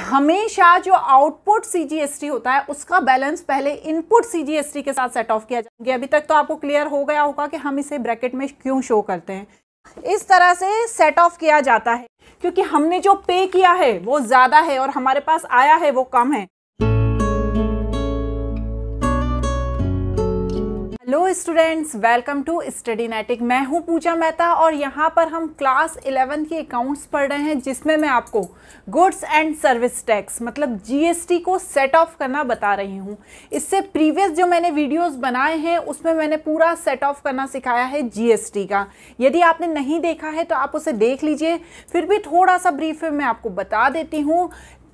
हमेशा जो output CGST होता है उसका बैलेंस पहले इनपुट सीजीएसटी के साथ सेट ऑफ किया जाएंगे अभी तक तो आपको क्लियर हो गया होगा कि हम इसे ब्रैकेट में क्यों शो करते हैं इस तरह से सेट ऑफ किया जाता है क्योंकि हमने जो पे किया है वो ज़्यादा है और हमारे पास आया है वो कम है hello students welcome to Studynetic मैं हूं पूजा मेहता और यहां पर हम क्लास इलेवेंथ के अकाउंट्स पढ़ रहे हैं जिसमें मैं आपको गुड्स एंड सर्विस टैक्स मतलब जीएसटी को सेट ऑफ करना बता रही हूं इससे प्रीवियस जो मैंने वीडियोस बनाए हैं उसमें मैंने पूरा सेट ऑफ करना सिखाया है जीएसटी का यदि आपने नहीं देखा है तो आप उसे देख लीजिए फिर भी थोड़ा सा ब्रीफ में मैं आपको बता देती हूँ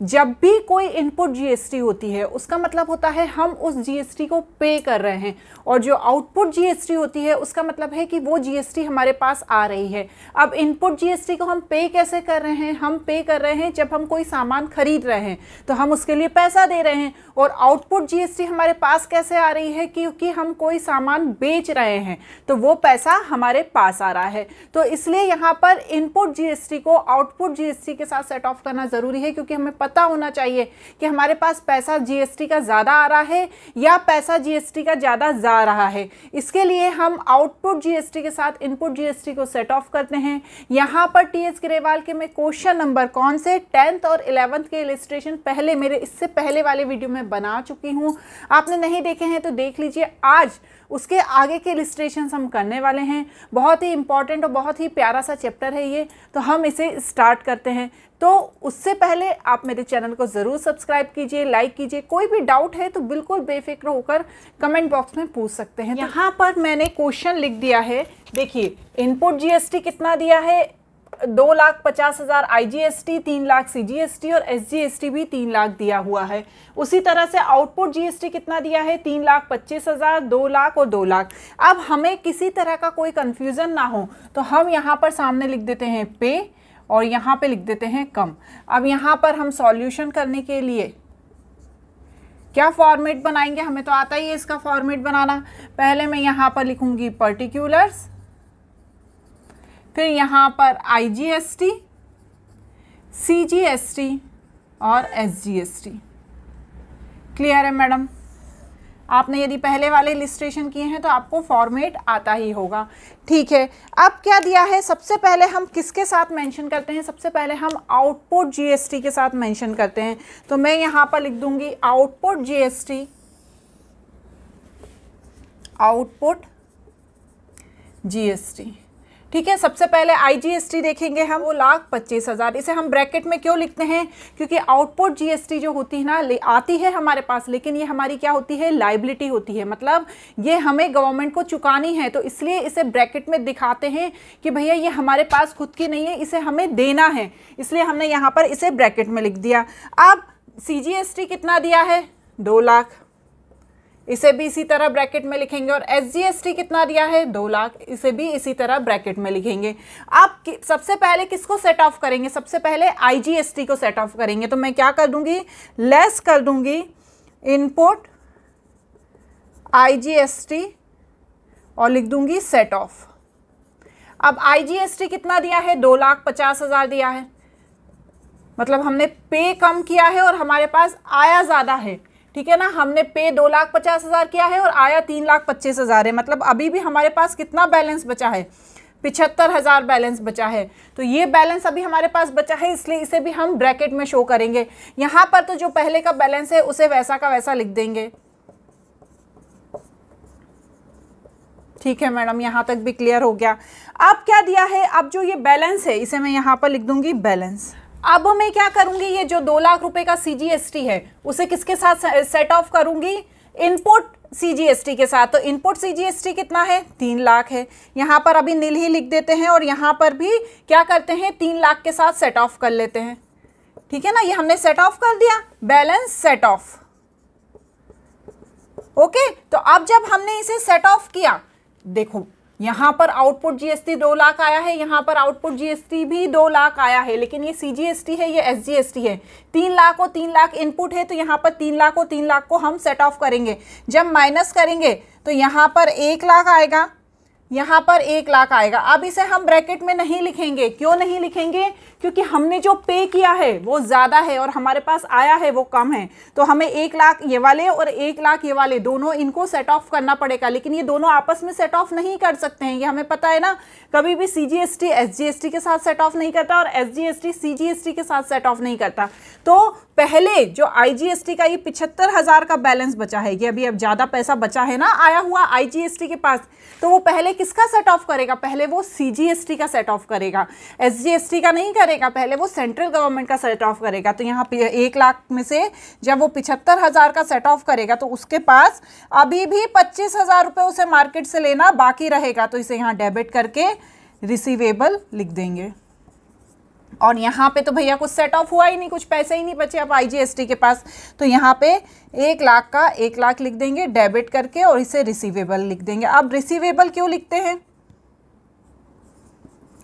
जब भी कोई इनपुट जीएसटी होती है उसका मतलब होता है हम उस जीएसटी को पे कर रहे हैं और जो आउटपुट जीएसटी होती है उसका मतलब है कि वो जीएसटी हमारे पास आ रही है अब इनपुट जीएसटी को हम पे कैसे कर रहे हैं हम पे कर रहे हैं जब हम कोई सामान खरीद रहे हैं तो हम उसके लिए पैसा दे रहे हैं और आउटपुट जीएसटी हमारे पास कैसे आ रही है क्योंकि हम कोई सामान बेच रहे हैं तो वो पैसा हमारे पास आ रहा है तो इसलिए यहाँ पर इनपुट जीएसटी को आउटपुट जीएसटी के साथ सेट ऑफ करना ज़रूरी है क्योंकि हमें पता पता होना चाहिए कि हमारे पास पैसा जीएसटी का ज़्यादा आ रहा है या पैसा जीएसटी का ज़्यादा जा रहा है इसके लिए हम आउटपुट जीएसटी के साथ इनपुट जीएसटी को सेट ऑफ करते हैं यहाँ पर टी एस ग्रेवाल के मैं क्वेश्चन नंबर कौन से टेंथ और इलेवंथ के इलिस्ट्रेशन पहले मेरे इससे पहले वाले वीडियो में बना चुकी हूँ आपने नहीं देखे हैं तो देख लीजिए आज उसके आगे के रिस्ट्रेशन हम करने वाले हैं बहुत ही इम्पॉर्टेंट और बहुत ही प्यारा सा चैप्टर है ये तो हम इसे स्टार्ट करते हैं तो उससे पहले आप मेरे चैनल को ज़रूर सब्सक्राइब कीजिए लाइक कीजिए कोई भी डाउट है तो बिल्कुल बेफिक्र होकर कमेंट बॉक्स में पूछ सकते हैं तो यहाँ पर मैंने क्वेश्चन लिख दिया है देखिए इनपुट जीएसटी कितना दिया है दो लाख पचास हज़ार आईजीएसटी तीन लाख सीजीएसटी और एसजीएसटी भी तीन लाख दिया हुआ है उसी तरह से आउटपुट जीएसटी कितना दिया है तीन लाख पच्चीस हज़ार दो लाख और दो लाख अब हमें किसी तरह का कोई कंफ्यूजन ना हो तो हम यहाँ पर सामने लिख देते हैं पे और यहाँ पे लिख देते हैं कम अब यहाँ पर हम सॉल्यूशन करने के लिए क्या फॉर्मेट बनाएंगे हमें तो आता ही है इसका फॉर्मेट बनाना पहले मैं यहाँ पर लिखूंगी पर्टिक्यूलर्स फिर यहाँ पर I G S T C G S T और S G S T clear है मैडम आपने यदि पहले वाले लिस्ट्रेशन किए हैं तो आपको फॉर्मेट आता ही होगा ठीक है अब क्या दिया है सबसे पहले हम किसके साथ मेंशन करते हैं सबसे पहले हम आउटपुट जीएसटी के साथ मेंशन करते हैं तो मैं यहाँ पर लिख दूंगी आउटपुट जीएसटी आउटपुट जीएसटी ठीक है सबसे पहले आईजीएसटी देखेंगे हम वो लाख पच्चीस हज़ार इसे हम ब्रैकेट में क्यों लिखते हैं क्योंकि आउटपुट जीएसटी जो होती है ना आती है हमारे पास लेकिन ये हमारी क्या होती है लाइबिलिटी होती है मतलब ये हमें गवर्नमेंट को चुकानी है तो इसलिए इसे ब्रैकेट में दिखाते हैं कि भैया ये हमारे पास खुद की नहीं है इसे हमें देना है इसलिए हमने यहाँ पर इसे ब्रैकेट में लिख दिया अब सी कितना दिया है दो लाख इसे भी इसी तरह ब्रैकेट में लिखेंगे और एस कितना दिया है दो लाख इसे भी इसी तरह ब्रैकेट में लिखेंगे आप सबसे पहले किसको सेट ऑफ करेंगे सबसे पहले आईजीएसटी को सेट ऑफ करेंगे तो मैं क्या कर दूंगी लेस कर दूंगी इनपुट आईजीएसटी और लिख दूंगी सेट ऑफ अब आईजीएसटी कितना दिया है दो लाख पचास हज़ार दिया है मतलब हमने पे कम किया है और हमारे पास आया ज़्यादा है ठीक है ना हमने पे दो लाख पचास हज़ार किया है और आया तीन लाख पच्चीस हज़ार है मतलब अभी भी हमारे पास कितना बैलेंस बचा है पिछहत्तर हज़ार बैलेंस बचा है तो ये बैलेंस अभी हमारे पास बचा है इसलिए इसे भी हम ब्रैकेट में शो करेंगे यहाँ पर तो जो पहले का बैलेंस है उसे वैसा का वैसा लिख देंगे ठीक है मैडम यहां तक भी क्लियर हो गया अब क्या दिया है अब जो ये बैलेंस है इसे मैं यहाँ पर लिख दूंगी बैलेंस अब मैं क्या करूंगी ये जो दो लाख रुपए का सीजीएसटी है उसे किसके साथ सेट ऑफ करूंगी इनपुट सीजीएसटी के साथ तो इनपुट सीजीएसटी कितना है तीन लाख है यहाँ पर अभी नील ही लिख देते हैं और यहाँ पर भी क्या करते हैं तीन लाख के साथ सेट ऑफ कर लेते हैं ठीक है ना ये हमने सेट ऑफ कर दिया बैलेंस सेट ऑफ ओके तो अब जब हमने इसे सेट ऑफ किया देखो यहाँ पर आउटपुट जीएसटी दो लाख आया है यहाँ पर आउटपुट जीएसटी भी दो लाख आया है लेकिन ये सीजीएसटी है ये एसजीएसटी है तीन लाख और तीन लाख इनपुट है तो यहाँ पर तीन लाख और तीन लाख को हम सेट ऑफ करेंगे जब माइनस करेंगे तो यहाँ पर एक लाख आएगा यहाँ पर एक लाख आएगा अब इसे हम ब्रैकेट में नहीं लिखेंगे क्यों नहीं लिखेंगे क्योंकि हमने जो पे किया है वो ज़्यादा है और हमारे पास आया है वो कम है तो हमें एक लाख ये वाले और एक लाख ये वाले दोनों इनको सेट ऑफ करना पड़ेगा लेकिन ये दोनों आपस में सेट ऑफ नहीं कर सकते हैं ये हमें पता है ना कभी भी C G S G S T के साथ सेट ऑफ नहीं करता और S G S T C G S T के साथ सेट ऑफ नहीं करता तो पहले जो आई जी एस टी का ये पिछहत्तर हज़ार का बैलेंस बचा है ये अभी अब ज़्यादा पैसा बचा है ना आया हुआ आई जी एस टी के पास तो वो पहले किसका सेट ऑफ करेगा पहले वो सीजीएसटी का सेट ऑफ करेगा एसजीएसटी का नहीं करेगा पहले वो सेंट्रल गवर्नमेंट का सेट ऑफ करेगा तो यहाँ एक लाख में से जब वो पिछहत्तर हज़ार का सेट ऑफ करेगा तो उसके पास अभी भी पच्चीस हज़ार रुपये उसे मार्केट से लेना बाकी रहेगा तो इसे यहाँ डेबिट करके रिसीवेबल लिख देंगे और यहाँ पे तो भैया कुछ सेट ऑफ हुआ ही नहीं कुछ पैसे ही नहीं बचे अब आईजीएसटी के पास तो यहाँ पे एक लाख का एक लाख लिख देंगे डेबिट करके और इसे रिसीवेबल लिख देंगे अब रिसीवेबल क्यों लिखते हैं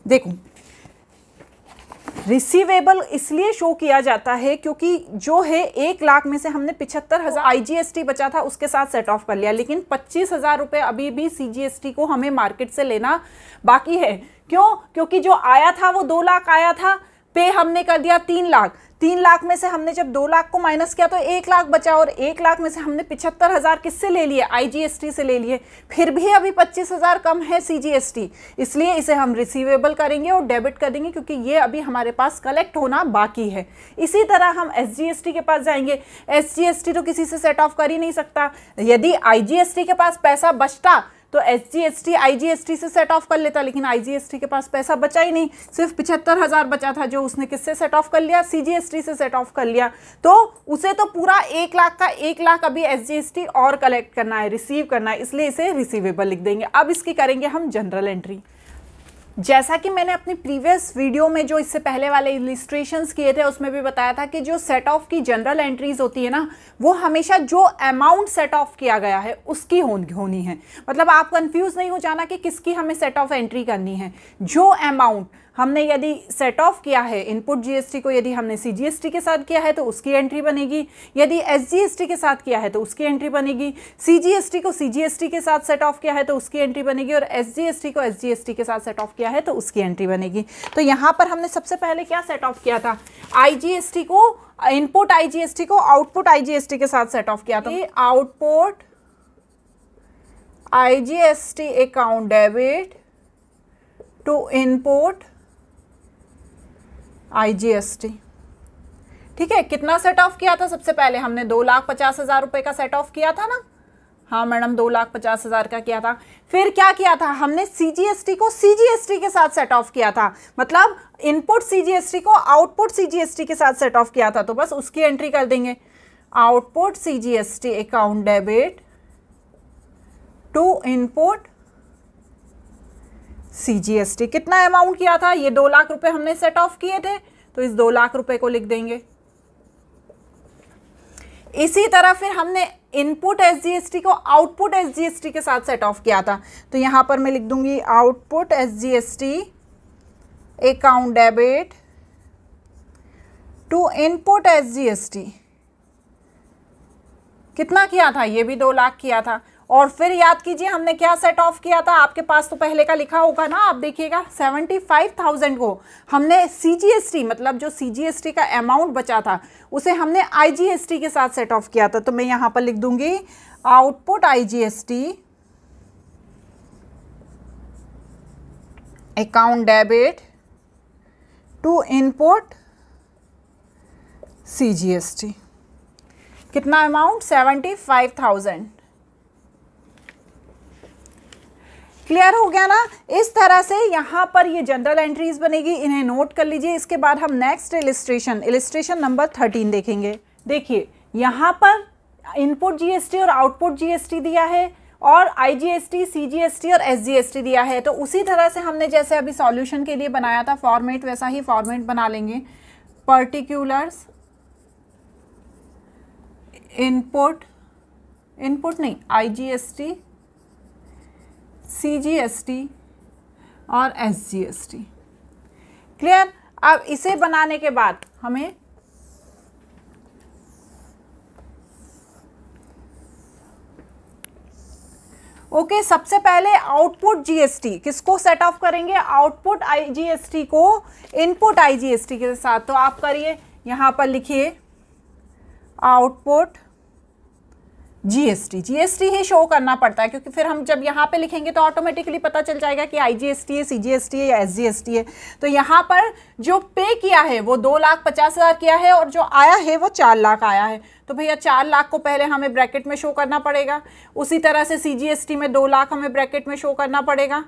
देखो रिसीवेबल इसलिए शो किया जाता है क्योंकि जो है एक लाख में से हमने पिछहत्तर हज़ार आई बचा था उसके साथ सेट ऑफ कर लिया लेकिन पच्चीस हज़ार रुपए अभी भी सी को हमें मार्केट से लेना बाकी है क्यों क्योंकि जो आया था वो दो लाख आया था पे हमने कर दिया तीन लाख तीन लाख में से हमने जब दो लाख को माइनस किया तो एक लाख बचा और एक लाख में से हमने पिछहत्तर हज़ार किससे ले लिए आईजीएसटी से ले लिए फिर भी अभी पच्चीस हज़ार कम है सीजीएसटी इसलिए इसे हम रिसीवेबल करेंगे और डेबिट कर देंगे क्योंकि ये अभी हमारे पास कलेक्ट होना बाकी है इसी तरह हम एस के पास जाएंगे एस तो किसी से सेट ऑफ कर ही नहीं सकता यदि आई के पास पैसा बचता तो S G S T I G S T से सेट ऑफ कर लेता लेकिन आई जी एस टी के पास पैसा बचा ही नहीं सिर्फ पिछहत्तर हज़ार बचा था जो उसने किससे सेट ऑफ कर लिया सी जी एस टी से सेट ऑफ कर लिया तो उसे तो पूरा एक लाख का एक लाख अभी एस जी एस टी और कलेक्ट करना है रिसीव करना है इसलिए इसे रिसीवेबल लिख देंगे अब इसकी करेंगे हम जनरल एंट्री जैसा कि मैंने अपनी प्रीवियस वीडियो में जो इससे पहले वाले इलिस्ट्रेशंस किए थे उसमें भी बताया था कि जो सेट ऑफ की जनरल एंट्रीज होती है ना वो हमेशा जो अमाउंट सेट ऑफ किया गया है उसकी होनी है मतलब आप कंफ्यूज नहीं हो जाना कि किसकी हमें सेट ऑफ एंट्री करनी है जो अमाउंट हमने यदि सेट ऑफ किया है इनपुट जीएसटी को यदि हमने सीजीएसटी के साथ किया है तो उसकी एंट्री बनेगी यदि एसजीएसटी के साथ किया है तो उसकी एंट्री बनेगी सीजीएसटी को सीजीएसटी के साथ सेट ऑफ किया है तो उसकी एंट्री बनेगी और एसजीएसटी को एसजीएसटी के साथ सेट ऑफ किया है तो उसकी एंट्री बनेगी तो यहाँ पर हमने सबसे पहले क्या सेट ऑफ किया था आईजीएसटी को इनपुट आईजीएसटी को आउटपुट आईजीएसटी के साथ सेट ऑफ किया था output IGST account debit to input IGST ठीक है कितना सेट ऑफ किया था सबसे पहले हमने दो लाख पचास हज़ार रुपए का सेट ऑफ किया था ना हाँ मैडम दो लाख पचास हज़ार का किया था फिर क्या किया था हमने सीजीएसटी को सीजीएसटी के साथ सेट ऑफ किया था मतलब इनपुट सीजीएसटी को आउटपुट सीजीएसटी के साथ सेट ऑफ किया था तो बस उसकी एंट्री कर देंगे output CGST account debit to input CGST कितना अमाउंट किया था ये दो लाख रुपए हमने सेट ऑफ किए थे तो इस दो लाख रुपए को लिख देंगे इसी तरह फिर हमने इनपुट एसजीएसटी को आउटपुट एसजीएसटी के साथ सेट ऑफ किया था तो यहां पर मैं लिख दूंगी output SGST account debit to input SGST कितना किया था ये भी दो लाख किया था और फिर याद कीजिए हमने क्या सेट ऑफ किया था आपके पास तो पहले का लिखा होगा ना आप देखिएगा सेवेंटी फाइव थाउजेंड को हमने सी मतलब जो सी का अमाउंट बचा था उसे हमने आई के साथ सेट ऑफ किया था तो मैं यहाँ पर लिख दूंगी output I account debit to input C कितना amount seventy five thousand clear हो गया ना इस तरह से यहाँ पर ये जनरल एंट्रीज बनेगी इन्हें नोट कर लीजिए इसके बाद हम next illustration illustration number thirteen देखेंगे देखिए यहाँ पर इनपुट जीएसटी और आउटपुट जीएसटी दिया है और आईजीएसटी, सीजीएसटी और एसजीएसटी दिया है तो उसी तरह से हमने जैसे अभी सॉल्यूशन के लिए बनाया था फॉर्मेट वैसा ही फॉर्मेट बना लेंगे पर्टिकुलर्स इनपुट इनपुट नहीं आईजीएसटी सी और एस क्लियर अब इसे बनाने के बाद हमें ओके okay, सबसे पहले आउटपुट जीएसटी किसको सेट ऑफ करेंगे आउटपुट आईजीएसटी को इनपुट आईजीएसटी के साथ तो आप करिए यहां पर लिखिए आउटपुट जीएसटी जीएसटी ही शो करना पड़ता है क्योंकि फिर हम जब यहाँ पे लिखेंगे तो ऑटोमेटिकली पता चल जाएगा कि आईजीएसटी है सीजीएसटी है या एसजीएसटी है तो यहाँ पर जो पे किया है वो दो लाख पचास हज़ार किया है और जो आया है वो चार लाख आया है तो भैया चार लाख को पहले हमें ब्रैकेट में शो करना पड़ेगा उसी तरह से टी में दो लाख हमें ब्रैकेट में शो करना पड़ेगा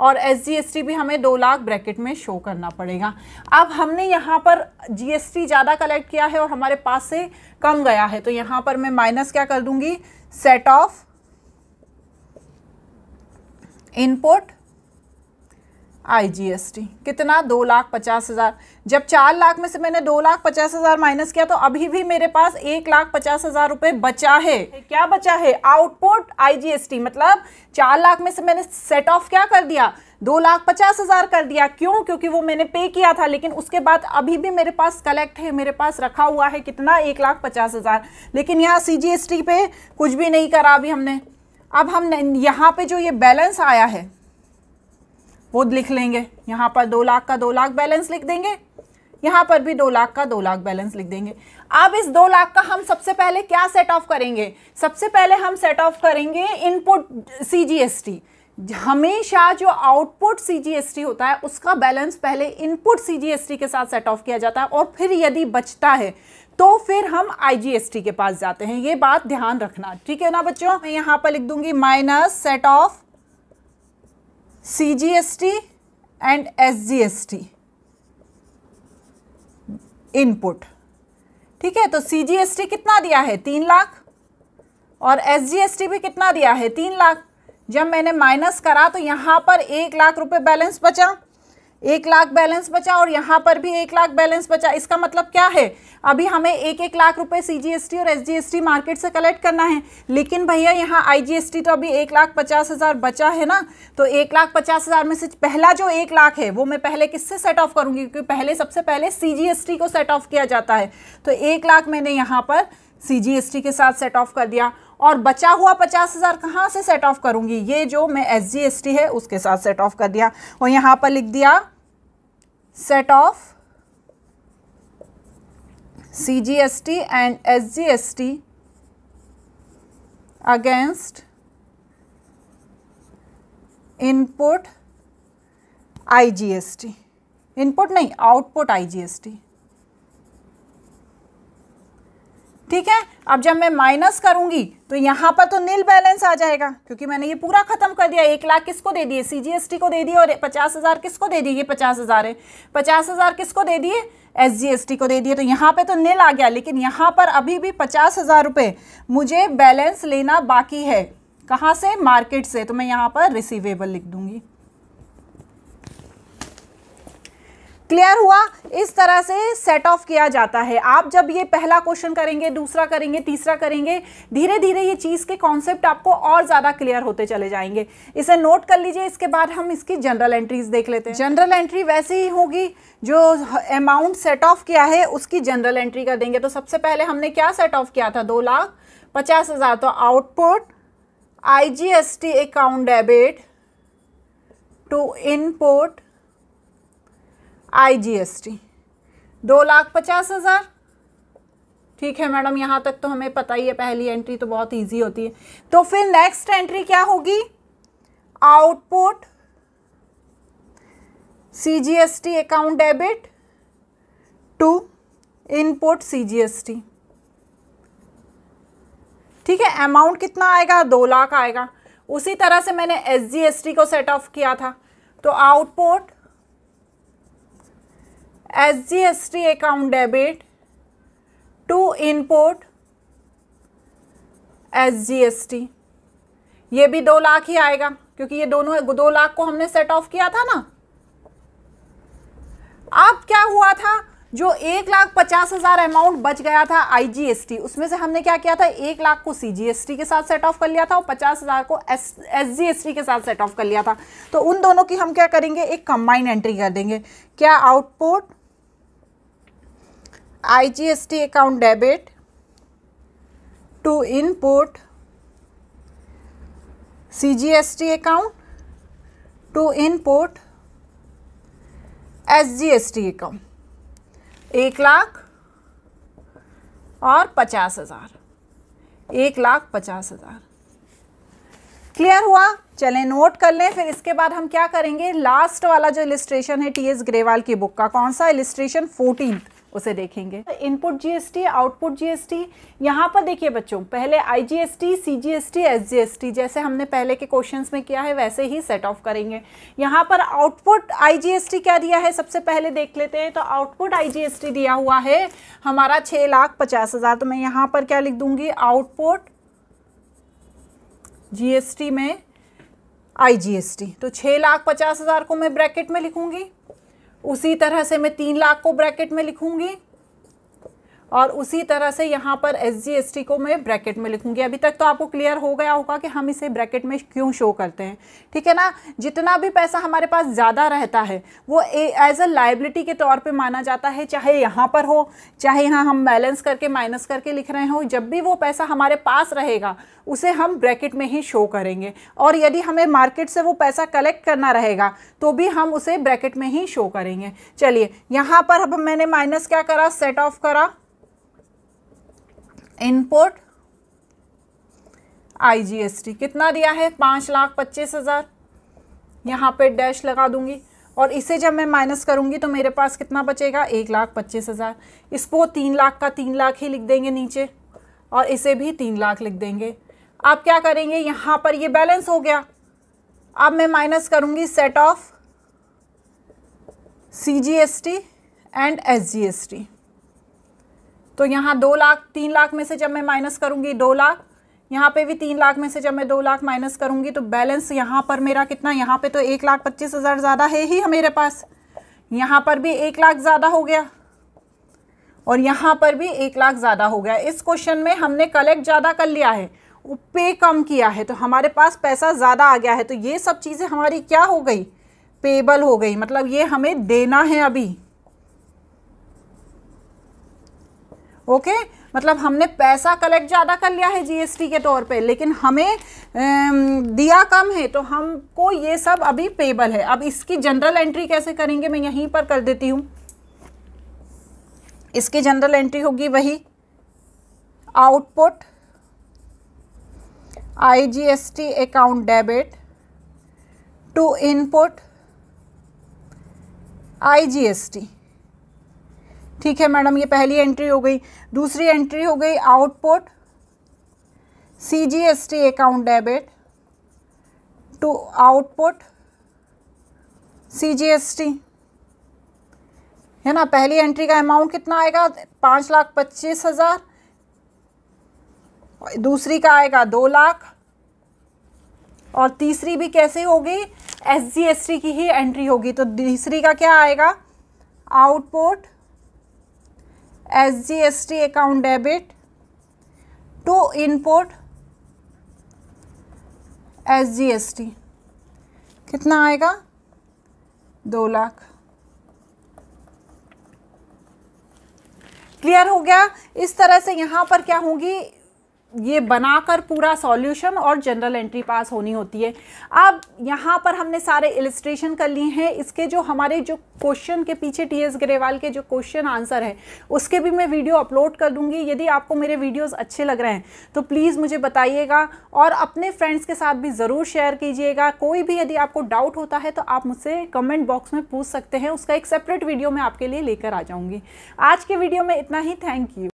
और एस जी भी हमें दो लाख ब्रैकेट में शो करना पड़ेगा अब हमने यहाँ पर जीएसटी ज़्यादा कलेक्ट किया है और हमारे पास से कम गया है तो यहाँ पर मैं माइनस क्या कर दूंगी सेट ऑफ इनपुट आईजीएसटी कितना दो लाख पचास हज़ार जब चार लाख में से मैंने दो लाख पचास हज़ार माइनस किया तो अभी भी मेरे पास एक लाख पचास हज़ार रुपये बचा है क्या बचा है आउटपुट आईजीएसटी मतलब चार लाख में से मैंने सेट ऑफ क्या कर दिया दो लाख पचास हज़ार कर दिया क्यों क्योंकि वो मैंने पे किया था लेकिन उसके बाद अभी भी मेरे पास कलेक्ट है मेरे पास रखा हुआ है कितना एक लाख पचास हज़ार लेकिन यहाँ सी पे कुछ भी नहीं करा अभी हमने अब हम यहाँ पे जो ये बैलेंस आया है वो लिख लेंगे यहाँ पर दो लाख का दो लाख बैलेंस लिख देंगे यहाँ पर भी दो लाख का दो लाख बैलेंस लिख देंगे अब इस दो लाख का हम सबसे पहले क्या सेट ऑफ करेंगे सबसे पहले हम सेट ऑफ करेंगे इनपुट सीजीएसटी हमेशा जो आउटपुट सीजीएसटी होता है उसका बैलेंस पहले इनपुट सीजीएसटी के साथ सेट ऑफ किया जाता है और फिर यदि बचता है तो फिर हम आईजीएसटी के पास जाते हैं ये बात ध्यान रखना ठीक है ना बच्चों मैं यहाँ पर लिख दूंगी minus set off G S T input ठीक है तो टी कितना दिया है तीन लाख और टी भी कितना दिया है तीन लाख जब मैंने माइनस करा तो यहाँ पर एक लाख रुपए बैलेंस बचा एक लाख बैलेंस बचा और यहाँ पर भी एक लाख बैलेंस बचा इसका मतलब क्या है अभी हमें एक एक लाख रुपए सीजीएसटी और एसजीएसटी मार्केट से कलेक्ट करना है लेकिन भैया यहाँ आईजीएसटी तो अभी एक लाख पचास हज़ार बचा है ना तो एक लाख पचास हज़ार में से पहला जो एक लाख है वो मैं पहले किससे सेट ऑफ करूँगी क्योंकि पहले सबसे पहले सी को सेट ऑफ किया जाता है तो एक लाख मैंने यहाँ पर सी के साथ सेट ऑफ कर दिया और बचा हुआ पचास हज़ार कहाँ से सेट ऑफ करूँगी ये जो मैं एस जी एस टी है उसके साथ सेट ऑफ कर दिया और यहाँ पर लिख दिया set off C G S T and S G S T against input I G S T input नहीं output I G S T ठीक है अब जब मैं माइनस करूंगी तो यहाँ पर तो नील बैलेंस आ जाएगा क्योंकि मैंने ये पूरा खत्म कर दिया एक लाख किसको दे दिए सीजीएसटी को दे दिए और पचास हज़ार किसको दे दिए ये पचास हज़ार है पचास हज़ार किसको दे दिए एसजीएसटी को दे दिए तो यहाँ पे तो नील आ गया लेकिन यहाँ पर अभी भी पचास हज़ार रुपये मुझे बैलेंस लेना बाकी है कहाँ से मार्केट से तो मैं यहाँ पर रिसीवेबल लिख दूंगी क्लियर हुआ इस तरह से सेट ऑफ किया जाता है आप जब ये पहला क्वेश्चन करेंगे दूसरा करेंगे तीसरा करेंगे धीरे धीरे ये चीज़ के कॉन्सेप्ट आपको और ज़्यादा क्लियर होते चले जाएंगे इसे नोट कर लीजिए इसके बाद हम इसकी जनरल एंट्रीज देख लेते हैं जनरल एंट्री वैसे ही होगी जो अमाउंट सेट ऑफ किया है उसकी जनरल एंट्री कर देंगे तो सबसे पहले हमने क्या सेट ऑफ किया था दो लाख पचास हज़ार तो output IGST account debit to input IGST दो लाख पचास हज़ार ठीक है मैडम यहाँ तक तो हमें पता ही है पहली एंट्री तो बहुत इजी होती है तो फिर नेक्स्ट एंट्री क्या होगी output C G S T account debit to input C G S T ठीक है अमाउंट कितना आएगा दो लाख आएगा उसी तरह से मैंने एस जी एस टी को सेट ऑफ किया था तो output S S G T account debit to input S G S T ये भी दो लाख ही आएगा क्योंकि ये दोनों दो लाख को हमने सेट ऑफ किया था ना अब क्या हुआ था जो एक लाख पचास हजार अमाउंट बच गया था आईजीएसटी उसमें से हमने क्या किया था एक लाख को सीजीएसटी के साथ सेट ऑफ कर लिया था और पचास हजार को एसजीएसटी के साथ सेट ऑफ कर लिया था तो उन दोनों की हम क्या करेंगे एक कंबाइंड एंट्री कर देंगे क्या output IGST account debit to input CGST account to input SGST account एक लाख और पचास हज़ार एक लाख पचास हज़ार क्लियर हुआ चलें नोट कर लें फिर इसके बाद हम क्या करेंगे लास्ट वाला जो इलिस्ट्रेशन है टी एस ग्रेवाल की बुक का कौन सा इलिस्ट्रेशन फोर्टीन उसे देखेंगे इनपुट जीएसटी आउटपुट जीएसटी यहाँ पर देखिए बच्चों पहले आईजीएसटी सीजीएसटी एसजीएसटी जैसे हमने पहले के क्वेश्चंस में किया है वैसे ही सेट ऑफ करेंगे यहाँ पर आउटपुट आईजीएसटी क्या दिया है सबसे पहले देख लेते हैं तो आउटपुट आईजीएसटी दिया हुआ है हमारा छः लाख पचास हज़ार तो मैं यहाँ पर क्या लिख दूंगी आउटपुट जीएसटी में टी तो छः लाख पचास हज़ार को मैं ब्रैकेट में लिखूंगी उसी तरह से मैं तीन लाख को ब्रैकेट में लिखूंगी और उसी तरह से यहाँ पर एस जी एस टी को मैं ब्रैकेट में लिखूंगी अभी तक तो आपको क्लियर हो गया होगा कि हम इसे ब्रैकेट में क्यों शो करते हैं ठीक है ना जितना भी पैसा हमारे पास ज़्यादा रहता है वो एज अ लाइबिलिटी के तौर पे माना जाता है चाहे यहाँ पर हो चाहे यहाँ हम बैलेंस करके माइनस करके लिख रहे हों जब भी वो पैसा हमारे पास रहेगा उसे हम ब्रैकेट में ही शो करेंगे और यदि हमें मार्केट से वो पैसा कलेक्ट करना रहेगा तो भी हम उसे ब्रैकेट में ही शो करेंगे चलिए यहाँ पर अब मैंने माइनस क्या करा सेट ऑफ करा इनपुट आईजीएसटी कितना दिया है पाँच लाख पच्चीस हज़ार यहाँ पे डैश लगा दूंगी और इसे जब मैं माइनस करूँगी तो मेरे पास कितना बचेगा एक लाख पच्चीस हज़ार इसको तीन लाख का तीन लाख ही लिख देंगे नीचे और इसे भी तीन लाख लिख देंगे आप क्या करेंगे यहाँ पर ये बैलेंस हो गया अब मैं माइनस करूँगी set off C G S T and S G S T तो यहाँ दो लाख तीन लाख में से जब मैं माइनस करूँगी दो लाख यहाँ पे भी तीन लाख में से जब मैं दो लाख माइनस करूँगी तो बैलेंस यहाँ पर मेरा कितना यहाँ पे तो एक लाख पच्चीस हज़ार ज़्यादा है ही मेरे पास यहाँ पर भी एक लाख ज़्यादा हो गया और यहाँ पर भी एक लाख ज़्यादा हो गया इस क्वेश्चन में हमने कलेक्ट ज़्यादा कर लिया है पे कम किया है तो हमारे पास पैसा ज़्यादा आ गया है तो ये सब चीज़ें हमारी क्या हो गई पेबल हो गई मतलब ये हमें देना है अभी ओके मतलब हमने पैसा कलेक्ट ज़्यादा कर लिया है जीएसटी के तौर पे लेकिन हमें दिया कम है तो हमको ये सब अभी पेबल है अब इसकी जनरल एंट्री कैसे करेंगे मैं यहीं पर कर देती हूँ इसकी जनरल एंट्री होगी वही output IGST account debit to input IGST ठीक है मैडम ये पहली एंट्री हो गई दूसरी एंट्री हो गई output C G S T account debit to output C G S T है ना पहली एंट्री का अमाउंट कितना आएगा पाँच लाख पच्चीस हज़ार दूसरी का आएगा दो लाख और तीसरी भी कैसे होगी एस जी एस टी की ही एंट्री होगी तो तीसरी का क्या आएगा output S S G T account debit to input S G S T कितना आएगा दो लाख क्लियर हो गया इस तरह से यहाँ पर क्या होगी ये बनाकर पूरा सॉल्यूशन और जनरल एंट्री पास होनी होती है अब यहाँ पर हमने सारे इलिस्ट्रेशन कर लिए हैं इसके जो हमारे जो क्वेश्चन के पीछे टी एस ग्रेवाल के जो क्वेश्चन आंसर है उसके भी मैं वीडियो अपलोड कर दूंगी यदि आपको मेरे वीडियोस अच्छे लग रहे हैं तो प्लीज़ मुझे बताइएगा और अपने फ्रेंड्स के साथ भी ज़रूर शेयर कीजिएगा कोई भी यदि आपको डाउट होता है तो आप मुझसे कमेंट बॉक्स में पूछ सकते हैं उसका एक सेपरेट वीडियो मैं आपके लिए लेकर आ जाऊँगी आज के वीडियो में इतना ही थैंक यू